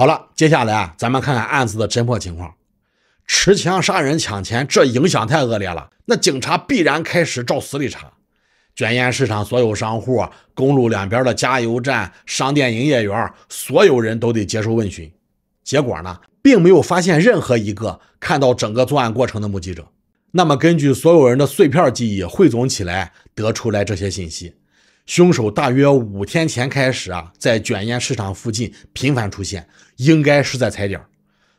好了，接下来啊，咱们看看案子的侦破情况。持枪杀人抢钱，这影响太恶劣了，那警察必然开始照死里查。卷烟市场所有商户，公路两边的加油站、商店营业员，所有人都得接受问询。结果呢，并没有发现任何一个看到整个作案过程的目击者。那么，根据所有人的碎片记忆汇总起来，得出来这些信息。凶手大约五天前开始啊，在卷烟市场附近频繁出现，应该是在踩点。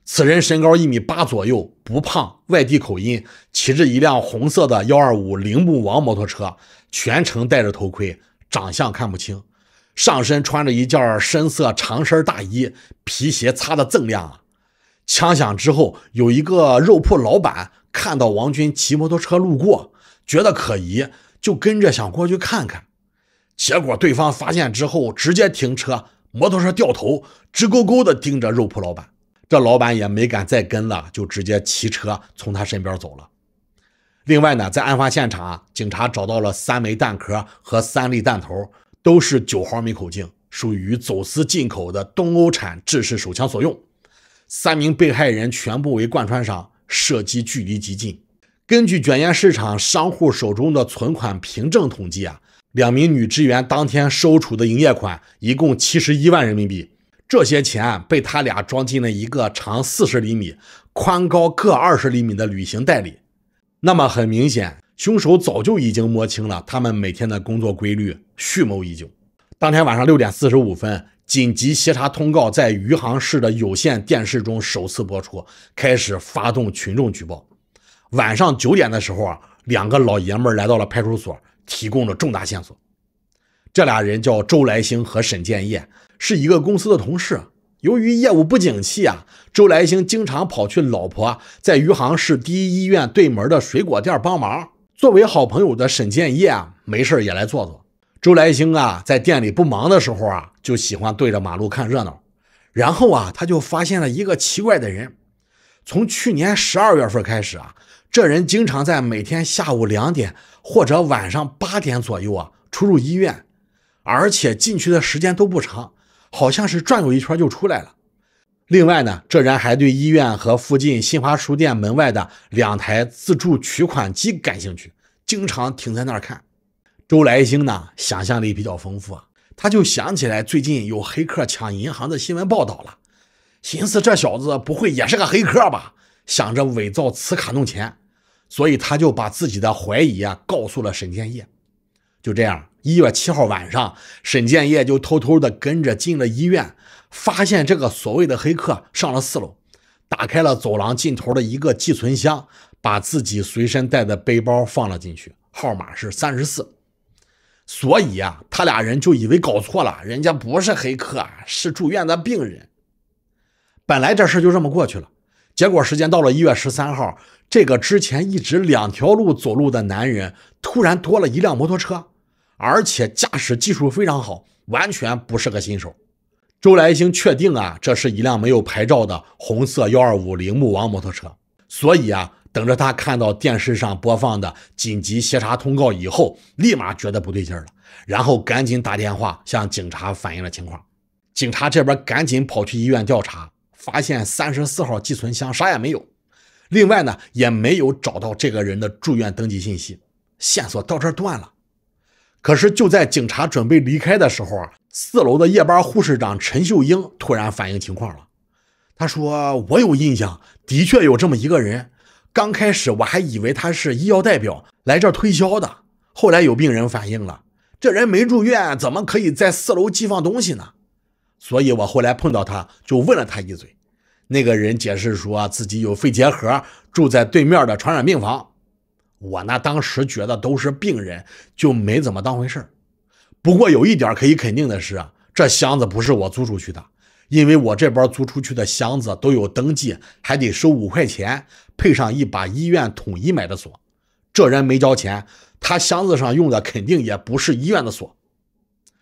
此人身高一米八左右，不胖，外地口音，骑着一辆红色的幺二五铃木王摩托车，全程戴着头盔，长相看不清。上身穿着一件深色长身大衣，皮鞋擦得锃亮。啊！枪响之后，有一个肉铺老板看到王军骑摩托车路过，觉得可疑，就跟着想过去看看。结果对方发现之后，直接停车，摩托车掉头，直勾勾的盯着肉铺老板。这老板也没敢再跟了，就直接骑车从他身边走了。另外呢，在案发现场啊，警察找到了三枚弹壳和三粒弹头，都是九毫米口径，属于走私进口的东欧产制式手枪所用。三名被害人全部为贯穿伤，射击距离极近。根据卷烟市场商户手中的存款凭证统计啊。两名女职员当天收储的营业款一共七十一万人民币，这些钱被他俩装进了一个长四十厘米、宽高各二十厘米的旅行袋里。那么很明显，凶手早就已经摸清了他们每天的工作规律，蓄谋已久。当天晚上六点四十五分，紧急协查通告在余杭市的有线电视中首次播出，开始发动群众举报。晚上九点的时候啊，两个老爷们来到了派出所。提供了重大线索。这俩人叫周来兴和沈建业，是一个公司的同事。由于业务不景气啊，周来兴经常跑去老婆在余杭市第一医院对门的水果店帮忙。作为好朋友的沈建业啊，没事也来坐坐。周来兴啊，在店里不忙的时候啊，就喜欢对着马路看热闹。然后啊，他就发现了一个奇怪的人。从去年十二月份开始啊。这人经常在每天下午两点或者晚上八点左右啊出入医院，而且进去的时间都不长，好像是转悠一圈就出来了。另外呢，这人还对医院和附近新华书店门外的两台自助取款机感兴趣，经常停在那儿看。周来兴呢，想象力比较丰富啊，他就想起来最近有黑客抢银行的新闻报道了，寻思这小子不会也是个黑客吧？想着伪造磁卡弄钱。所以他就把自己的怀疑啊告诉了沈建业，就这样，一月七号晚上，沈建业就偷偷的跟着进了医院，发现这个所谓的黑客上了四楼，打开了走廊尽头的一个寄存箱，把自己随身带的背包放了进去，号码是三十四。所以啊，他俩人就以为搞错了，人家不是黑客，是住院的病人。本来这事就这么过去了。结果时间到了一月十三号，这个之前一直两条路走路的男人突然多了一辆摩托车，而且驾驶技术非常好，完全不是个新手。周来兴确定啊，这是一辆没有牌照的红色幺二五铃木王摩托车。所以啊，等着他看到电视上播放的紧急协查通告以后，立马觉得不对劲了，然后赶紧打电话向警察反映了情况。警察这边赶紧跑去医院调查。发现三十四号寄存箱啥也没有，另外呢也没有找到这个人的住院登记信息，线索到这儿断了。可是就在警察准备离开的时候啊，四楼的夜班护士长陈秀英突然反映情况了。她说：“我有印象，的确有这么一个人。刚开始我还以为他是医药代表来这儿推销的，后来有病人反映了，这人没住院，怎么可以在四楼寄放东西呢？”所以我后来碰到他，就问了他一嘴。那个人解释说自己有肺结核，住在对面的传染病房。我那当时觉得都是病人，就没怎么当回事儿。不过有一点可以肯定的是啊，这箱子不是我租出去的，因为我这边租出去的箱子都有登记，还得收五块钱，配上一把医院统一买的锁。这人没交钱，他箱子上用的肯定也不是医院的锁。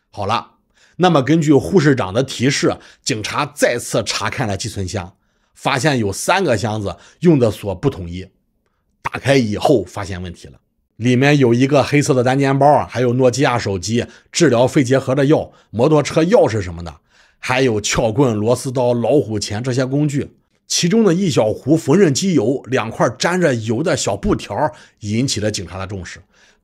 好了。那么，根据护士长的提示，警察再次查看了寄存箱，发现有三个箱子用的锁不统一。打开以后发现问题了，里面有一个黑色的单肩包还有诺基亚手机、治疗肺结核的药、摩托车钥匙什么的，还有撬棍、螺丝刀、老虎钳这些工具。其中的一小壶缝纫机油、两块沾着油的小布条引起了警察的重视，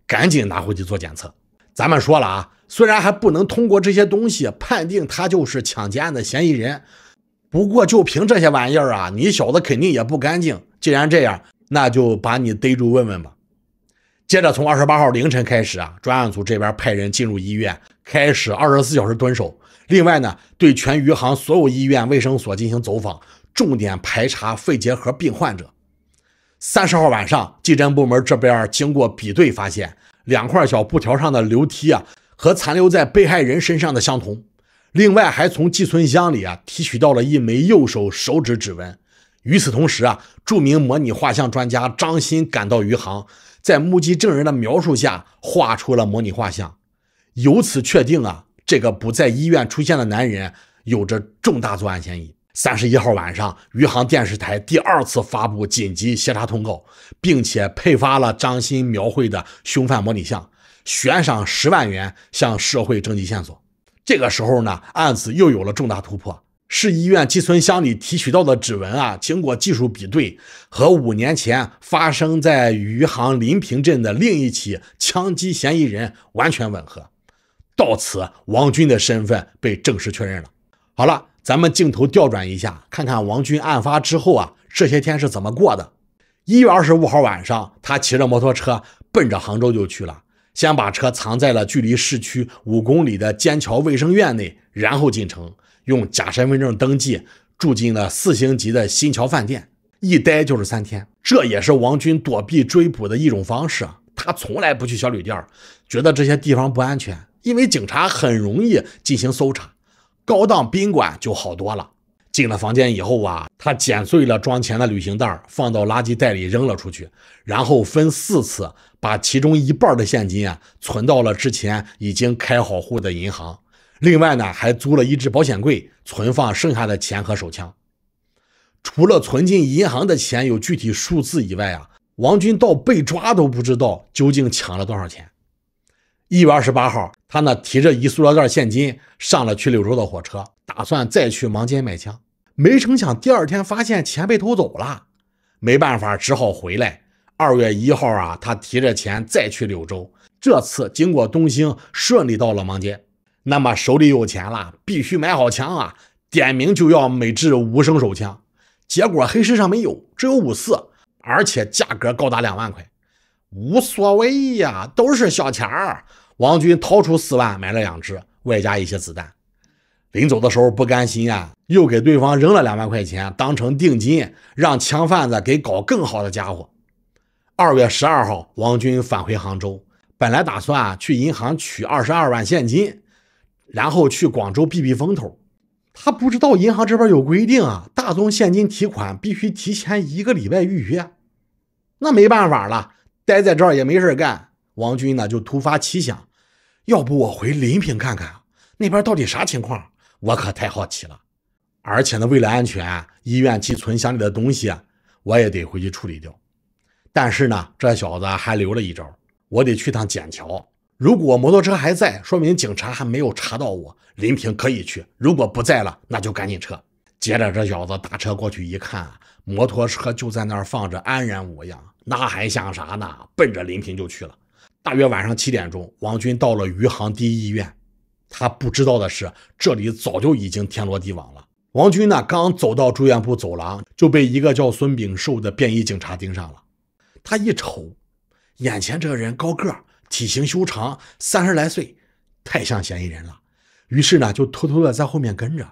赶紧拿回去做检测。咱们说了啊。虽然还不能通过这些东西判定他就是抢劫案的嫌疑人，不过就凭这些玩意儿啊，你小子肯定也不干净。既然这样，那就把你逮住问问吧。接着从二十八号凌晨开始啊，专案组这边派人进入医院，开始二十四小时蹲守。另外呢，对全余杭所有医院、卫生所进行走访，重点排查肺结核病患者。三十号晚上，技侦部门这边经过比对发现，两块小布条上的楼梯啊。和残留在被害人身上的相同，另外还从寄存箱里啊提取到了一枚右手手指指纹。与此同时啊，著名模拟画像专家张鑫赶到余杭，在目击证人的描述下画出了模拟画像，由此确定啊这个不在医院出现的男人有着重大作案嫌疑。三十一号晚上，余杭电视台第二次发布紧急协查通告，并且配发了张鑫描绘的凶犯模拟像。悬赏十万元向社会征集线索，这个时候呢，案子又有了重大突破。市医院寄存箱里提取到的指纹啊，经过技术比对，和五年前发生在余杭临平镇的另一起枪击嫌疑人完全吻合。到此，王军的身份被正式确认了。好了，咱们镜头调转一下，看看王军案发之后啊，这些天是怎么过的。一月二十五号晚上，他骑着摩托车奔着杭州就去了。先把车藏在了距离市区五公里的尖桥卫生院内，然后进城，用假身份证登记住进了四星级的新桥饭店，一待就是三天。这也是王军躲避追捕的一种方式。他从来不去小旅店，觉得这些地方不安全，因为警察很容易进行搜查。高档宾馆就好多了。进了房间以后啊，他剪碎了装钱的旅行袋，放到垃圾袋里扔了出去，然后分四次把其中一半的现金啊存到了之前已经开好户的银行，另外呢还租了一只保险柜存放剩下的钱和手枪。除了存进银行的钱有具体数字以外啊，王军到被抓都不知道究竟抢了多少钱。一月二十八号，他呢提着一塑料袋现金上了去柳州的火车，打算再去芒街买枪。没成想，第二天发现钱被偷走了，没办法，只好回来。二月一号啊，他提着钱再去柳州，这次经过东兴，顺利到了芒街。那么手里有钱了，必须买好枪啊！点名就要美制无声手枪，结果黑市上没有，只有五四，而且价格高达两万块。无所谓呀，都是小钱。王军掏出四万，买了两支，外加一些子弹。临走的时候不甘心啊，又给对方扔了两万块钱，当成定金，让枪贩子给搞更好的家伙。二月十二号，王军返回杭州，本来打算啊去银行取二十二万现金，然后去广州避避风头。他不知道银行这边有规定啊，大宗现金提款必须提前一个礼拜预约。那没办法了，待在这儿也没事干。王军呢就突发奇想，要不我回临平看看，那边到底啥情况？我可太好奇了，而且呢，为了安全，医院寄存箱里的东西我也得回去处理掉。但是呢，这小子还留了一招，我得去趟笕桥。如果摩托车还在，说明警察还没有查到我，林平可以去；如果不在了，那就赶紧撤。接着，这小子打车过去一看，摩托车就在那儿放着，安然无恙。那还想啥呢？奔着林平就去了。大约晚上七点钟，王军到了余杭第一医院。他不知道的是，这里早就已经天罗地网了。王军呢，刚走到住院部走廊，就被一个叫孙炳寿的便衣警察盯上了。他一瞅，眼前这个人高个儿，体型修长，三十来岁，太像嫌疑人了。于是呢，就偷偷的在后面跟着。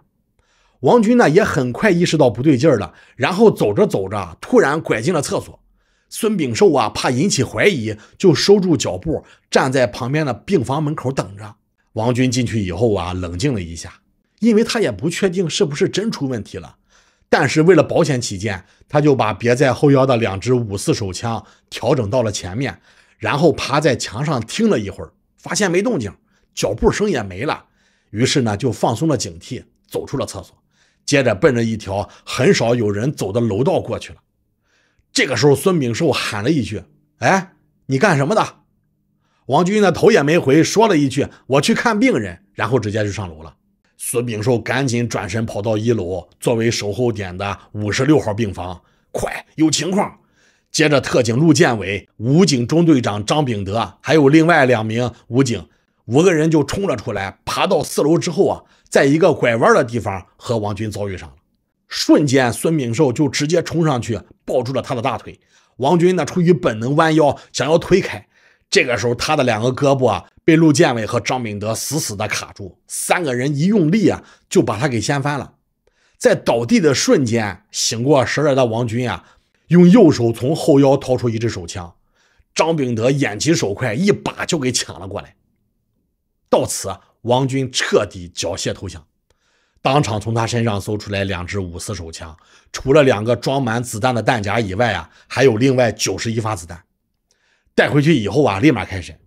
王军呢，也很快意识到不对劲儿了，然后走着走着，突然拐进了厕所。孙炳寿啊，怕引起怀疑，就收住脚步，站在旁边的病房门口等着。王军进去以后啊，冷静了一下，因为他也不确定是不是真出问题了。但是为了保险起见，他就把别在后腰的两支五四手枪调整到了前面，然后趴在墙上听了一会儿，发现没动静，脚步声也没了。于是呢，就放松了警惕，走出了厕所，接着奔着一条很少有人走的楼道过去了。这个时候，孙炳寿喊了一句：“哎，你干什么的？”王军呢，头也没回，说了一句：“我去看病人。”然后直接就上楼了。孙炳寿赶紧转身跑到一楼作为守候点的五十六号病房，快有情况！接着，特警陆建伟、武警中队长张炳德，还有另外两名武警，五个人就冲了出来，爬到四楼之后啊，在一个拐弯的地方和王军遭遇上了。瞬间，孙炳寿就直接冲上去抱住了他的大腿。王军呢，出于本能，弯腰想要推开。这个时候，他的两个胳膊啊被陆建伟和张秉德死死的卡住，三个人一用力啊，就把他给掀翻了。在倒地的瞬间，醒过神来的王军啊，用右手从后腰掏出一支手枪，张秉德眼疾手快，一把就给抢了过来。到此，王军彻底缴械投降，当场从他身上搜出来两支五四手枪，除了两个装满子弹的弹夹以外啊，还有另外九十一发子弹。带回去以后啊，立马开审。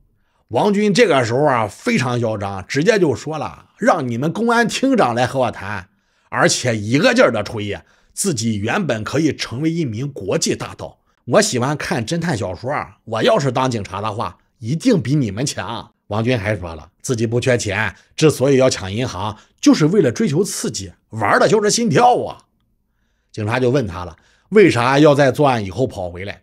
王军这个时候啊非常嚣张，直接就说了，让你们公安厅长来和我谈，而且一个劲儿的吹呀，自己原本可以成为一名国际大盗。我喜欢看侦探小说，我要是当警察的话，一定比你们强。王军还说了，自己不缺钱，之所以要抢银行，就是为了追求刺激，玩的就是心跳啊。警察就问他了，为啥要在作案以后跑回来？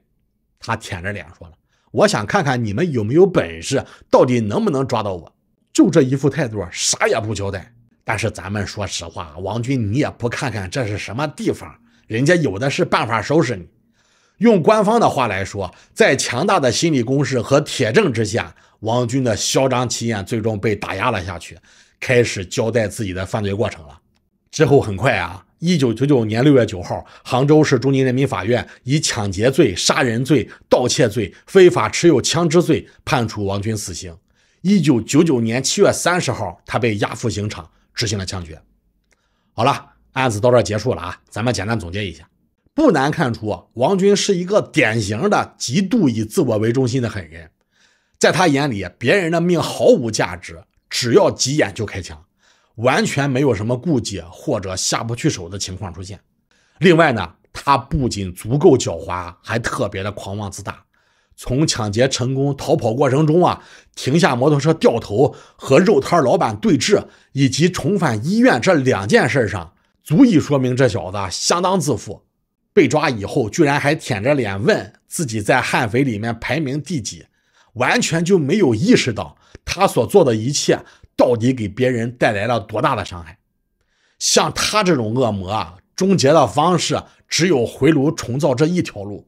他舔着脸说了。我想看看你们有没有本事，到底能不能抓到我？就这一副态度，啥也不交代。但是咱们说实话，王军，你也不看看这是什么地方，人家有的是办法收拾你。用官方的话来说，在强大的心理攻势和铁证之下，王军的嚣张气焰最终被打压了下去，开始交代自己的犯罪过程了。之后很快啊。一九九九年六月九号，杭州市中级人民法院以抢劫罪、杀人罪、盗窃罪、非法持有枪支罪，判处王军死刑。一九九九年七月三十号，他被押赴刑场，执行了枪决。好了，案子到这结束了啊！咱们简单总结一下，不难看出，王军是一个典型的极度以自我为中心的狠人，在他眼里，别人的命毫无价值，只要急眼就开枪。完全没有什么顾忌或者下不去手的情况出现。另外呢，他不仅足够狡猾，还特别的狂妄自大。从抢劫成功、逃跑过程中啊，停下摩托车掉头和肉摊老板对峙，以及重返医院这两件事上，足以说明这小子相当自负。被抓以后，居然还舔着脸问自己在悍匪里面排名第几，完全就没有意识到他所做的一切。到底给别人带来了多大的伤害？像他这种恶魔啊，终结的方式只有回炉重造这一条路。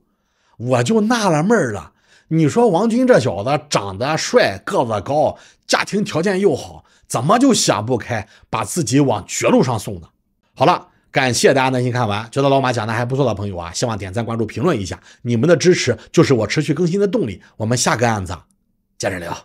我就纳了闷了，你说王军这小子长得帅、个子高、家庭条件又好，怎么就想不开，把自己往绝路上送呢？好了，感谢大家耐心看完，觉得老马讲的还不错的朋友啊，希望点赞、关注、评论一下，你们的支持就是我持续更新的动力。我们下个案子接着聊。